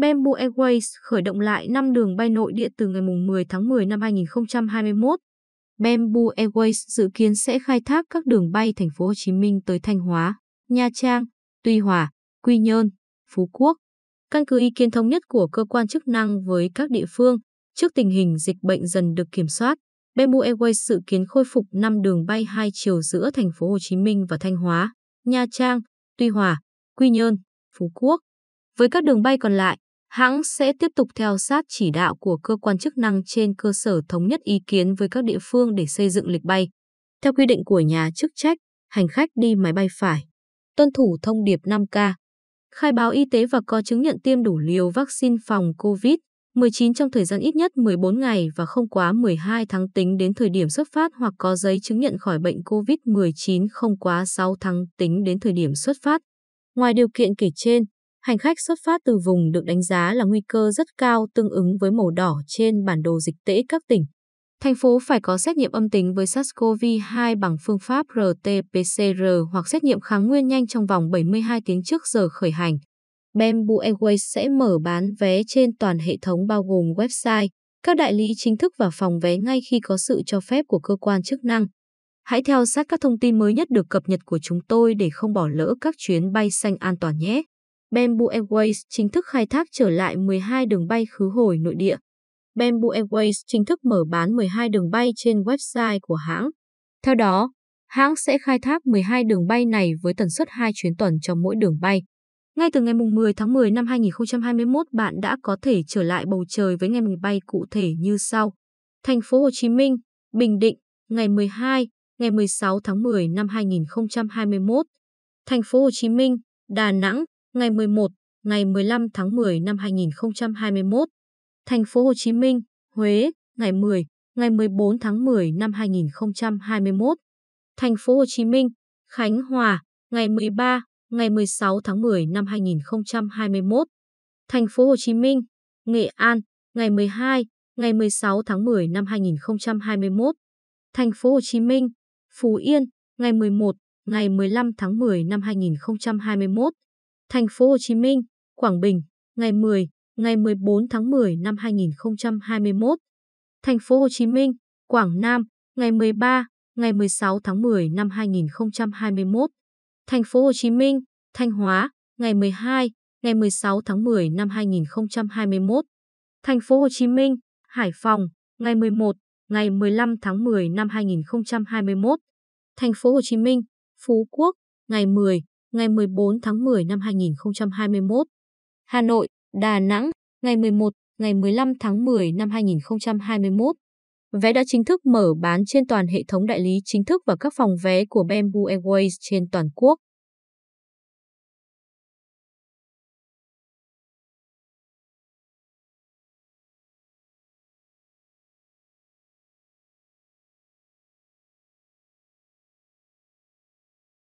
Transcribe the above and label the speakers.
Speaker 1: Bamboo Airways khởi động lại 5 đường bay nội địa từ ngày 10 tháng 10 năm 2021. Bamboo Airways dự kiến sẽ khai thác các đường bay thành phố Hồ Chí Minh tới Thanh Hóa, Nha Trang, Tuy Hòa, Quy Nhơn, Phú Quốc. Căn cứ ý kiến thống nhất của cơ quan chức năng với các địa phương, trước tình hình dịch bệnh dần được kiểm soát, Bamboo Airways dự kiến khôi phục 5 đường bay hai chiều giữa thành phố Hồ Chí Minh và Thanh Hóa, Nha Trang, Tuy Hòa, Quy Nhơn, Phú Quốc. Với các đường bay còn lại, hãng sẽ tiếp tục theo sát chỉ đạo của cơ quan chức năng trên cơ sở thống nhất ý kiến với các địa phương để xây dựng lịch bay. Theo quy định của nhà chức trách, hành khách đi máy bay phải tuân thủ thông điệp 5K, khai báo y tế và có chứng nhận tiêm đủ liều vaccine phòng COVID-19 trong thời gian ít nhất 14 ngày và không quá 12 tháng tính đến thời điểm xuất phát hoặc có giấy chứng nhận khỏi bệnh COVID-19 không quá 6 tháng tính đến thời điểm xuất phát. Ngoài điều kiện kể trên, hành khách xuất phát từ vùng được đánh giá là nguy cơ rất cao tương ứng với màu đỏ trên bản đồ dịch tễ các tỉnh. Thành phố phải có xét nghiệm âm tính với SARS-CoV-2 bằng phương pháp RT-PCR hoặc xét nghiệm kháng nguyên nhanh trong vòng 72 tiếng trước giờ khởi hành. Bamboo Airways sẽ mở bán vé trên toàn hệ thống bao gồm website, các đại lý chính thức và phòng vé ngay khi có sự cho phép của cơ quan chức năng. Hãy theo sát các thông tin mới nhất được cập nhật của chúng tôi để không bỏ lỡ các chuyến bay xanh an toàn nhé! Bamboo Airways chính thức khai thác trở lại 12 đường bay khứ hồi nội địa. Bamboo Airways chính thức mở bán 12 đường bay trên website của hãng. Theo đó, hãng sẽ khai thác 12 đường bay này với tần suất 2 chuyến tuần cho mỗi đường bay. Ngay từ ngày 10 tháng 10 năm 2021, bạn đã có thể trở lại bầu trời với ngày bay cụ thể như sau. Thành phố Hồ Chí Minh, Bình Định, ngày 12, ngày 16 tháng 10 năm 2021. Thành phố Hồ Chí Minh, Đà Nẵng, ngày 11, ngày 15 tháng 10 năm 2021, thành phố Hồ Chí Minh, Huế, ngày 10, ngày 14 tháng 10 năm 2021, thành phố Hồ Chí Minh, Khánh Hòa, ngày 13, ngày 16 tháng 10 năm 2021, thành phố Hồ Chí Minh, Nghệ An, ngày 12, ngày 16 tháng 10 năm 2021, thành phố Hồ Chí Minh, Phú Yên, ngày 11, ngày 15 tháng 10 năm 2021 thành phố Hồ Chí Minh, Quảng Bình, ngày 10, ngày 14 tháng 10 năm 2021. Thành phố Hồ Chí Minh, Quảng Nam, ngày 13, ngày 16 tháng 10 năm 2021. Thành phố Hồ Chí Minh, Thanh Hóa, ngày 12, ngày 16 tháng 10 năm 2021. Thành phố Hồ Chí Minh, Hải Phòng, ngày 11, ngày 15 tháng 10 năm 2021. Thành phố Hồ Chí Minh, Phú Quốc, ngày 10, ngày 14 tháng 10 năm 2021. Hà Nội, Đà Nẵng, ngày 11, ngày 15 tháng 10 năm 2021. Vé đã chính thức mở bán trên toàn hệ thống đại lý chính thức và các phòng vé của Bamboo Airways trên toàn quốc.